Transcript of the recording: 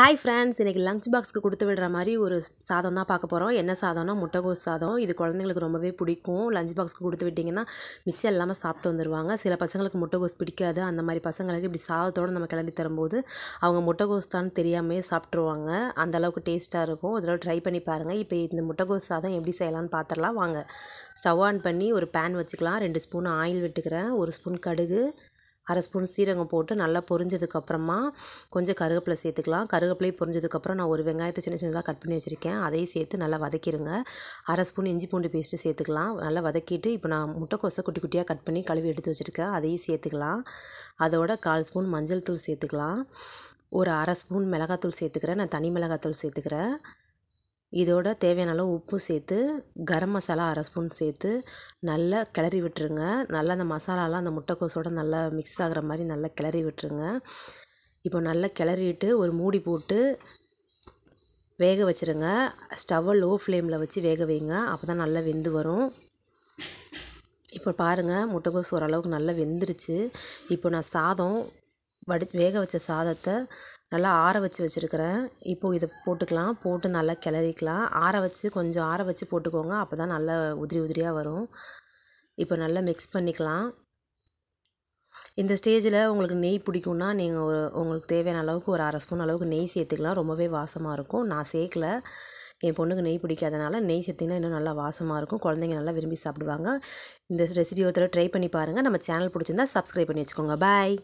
hi friends இன்றைக்கி lunch பாக்ஸ்க்கு கொடுத்து விடுற மாதிரி ஒரு சாதம் தான் பார்க்க போகிறோம் என்ன சாதம்னா முட்டைகோஸ் சாதம் இது குழந்தைங்களுக்கு ரொம்பவே பிடிக்கும் லஞ்ச் பாக்ஸ்க்கு கொடுத்து விட்டிங்கன்னா மிச்சம் இல்லாமல் சாப்பிட்டு வந்துடுவாங்க சில பசங்களுக்கு முட்டைகோஸ் பிடிக்காது அந்த மாதிரி பசங்களுக்கு இப்படி சாதத்தோடு நம்ம கிளறி தரும்போது அவங்க முட்டைகோஸ் தான் தெரியாமே சாப்பிட்ருவாங்க அந்தளவுக்கு டேஸ்ட்டாக இருக்கும் அதில் ட்ரை பண்ணி பாருங்கள் இப்போ இந்த முட்டைகோஸ் சாதம் எப்படி செய்யலாம்னு பார்த்துடலாம் வாங்க ஸ்டவ் ஆன் பண்ணி ஒரு பேன் வச்சுக்கலாம் ரெண்டு ஸ்பூன் ஆயில் விட்டுக்கிறேன் ஒரு ஸ்பூன் கடுகு அரை ஸ்பூன் சீரகம் போட்டு நல்லா பொரிஞ்சதுக்கப்புறமா கொஞ்சம் கருவேப்பிலை சேர்த்துக்கலாம் கருவேப்பிலையும் பொரிஞ்சதுக்கப்புறம் நான் ஒரு வெங்காயத்தை சின்ன சின்னதாக கட் பண்ணி வச்சுருக்கேன் அதையும் சேர்த்து நல்லா வதக்கிடுங்க அரை ஸ்பூன் இஞ்சி பூண்டு பேஸ்ட்டு சேர்த்துக்கலாம் நல்லா வதக்கிட்டு இப்போ நான் முட்டைக்கோசை குட்டி குட்டியாக கட் பண்ணி கழுவி எடுத்து வச்சுருக்கேன் அதையும் சேர்த்துக்கலாம் அதோட கால் ஸ்பூன் மஞ்சள் தூள் சேர்த்துக்கலாம் ஒரு அரை ஸ்பூன் மிளகாத்தூள் சேர்த்துக்கிறேன் நான் தனி மிளகாத்தூள் சேர்த்துக்கிறேன் இதோட தேவையான அளவு உப்பு சேர்த்து கரம் மசாலா அரை ஸ்பூன் சேர்த்து நல்லா கிளறி விட்டுருங்க நல்லா அந்த மசாலாலாம் அந்த முட்டைக்கோசோட நல்லா மிக்ஸ் ஆகிற மாதிரி நல்லா கிளறி விட்டுருங்க இப்போ நல்லா கிளறிட்டு ஒரு மூடி போட்டு வேக வச்சுருங்க ஸ்டவ்வை லோ ஃப்ளேமில் வச்சு வேக வைங்க அப்போ தான் நல்லா வெந்து வரும் இப்போ பாருங்கள் முட்டைக்கோஸ் ஓரளவுக்கு நல்லா வெந்துருச்சு இப்போ நான் சாதம் வடி வேக வச்ச சாதத்தை நல்லா ஆற வச்சு வச்சுருக்குறேன் இப்போது இதை போட்டுக்கலாம் போட்டு நல்லா கிளறிக்கலாம் ஆற வச்சு கொஞ்சம் ஆற வச்சு போட்டுக்கோங்க அப்போ தான் நல்லா உதிரி உதிரியாக வரும் இப்போ நல்லா மிக்ஸ் பண்ணிக்கலாம் இந்த ஸ்டேஜில் உங்களுக்கு நெய் பிடிக்கும்னா நீங்கள் ஒரு உங்களுக்கு தேவையான அளவுக்கு ஒரு அரை ஸ்பூன் அளவுக்கு நெய் சேர்த்துக்கலாம் ரொம்பவே வாசமாக இருக்கும் நான் சேர்க்கல என் பொண்ணுக்கு நெய் பிடிக்காதனால நெய் சேர்த்திங்கன்னா இன்னும் நல்லா வாசமாக இருக்கும் குழந்தைங்க நல்லா விரும்பி சாப்பிடுவாங்க இந்த ரெசிபி ஒருத்தர் ட்ரை பண்ணி பாருங்கள் நம்ம சேனல் பிடிச்சிருந்தா சப்ஸ்கிரைப் பண்ணி வச்சுக்கோங்க பாய்